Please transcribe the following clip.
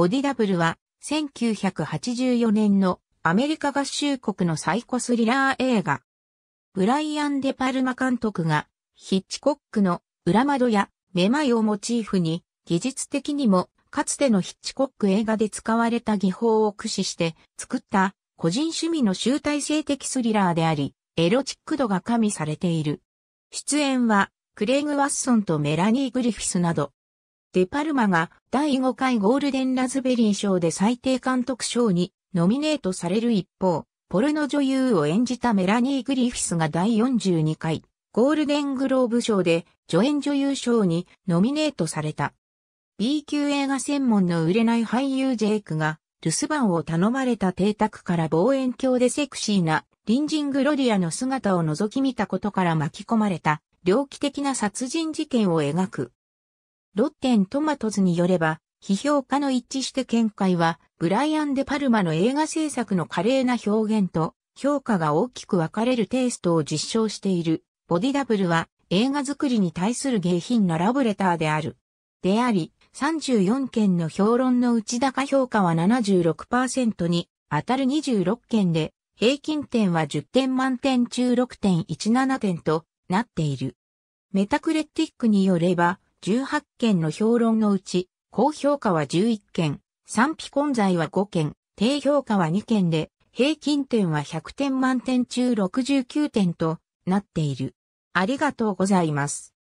ボディダブルは、1984年のアメリカ合衆国のサイコスリラー映画。ブライアン・デ・パルマ監督が、ヒッチコックの裏窓やめまいをモチーフに、技術的にも、かつてのヒッチコック映画で使われた技法を駆使して作った個人趣味の集大成的スリラーであり、エロチック度が加味されている。出演は、クレイグ・ワッソンとメラニー・グリフィスなど、デパルマが第5回ゴールデンラズベリー賞で最低監督賞にノミネートされる一方、ポルノ女優を演じたメラニー・グリフィスが第42回ゴールデングローブ賞で助演女優賞にノミネートされた。B 級映画専門の売れない俳優ジェイクが留守番を頼まれた邸宅から望遠鏡でセクシーな隣人グロディアの姿を覗き見たことから巻き込まれた猟奇的な殺人事件を描く。ロッテントマトズによれば、批評家の一致して見解は、ブライアン・デ・パルマの映画制作の華麗な表現と、評価が大きく分かれるテイストを実証している。ボディダブルは映画作りに対する下品なラブレターである。であり、34件の評論の内高評価は76%に当たる26件で、平均点は10点満点中6.17点となっている。メタクレティックによれば、18件の評論のうち、高評価は11件、賛否混在は5件、低評価は2件で、平均点は100点満点中69点となっている。ありがとうございます。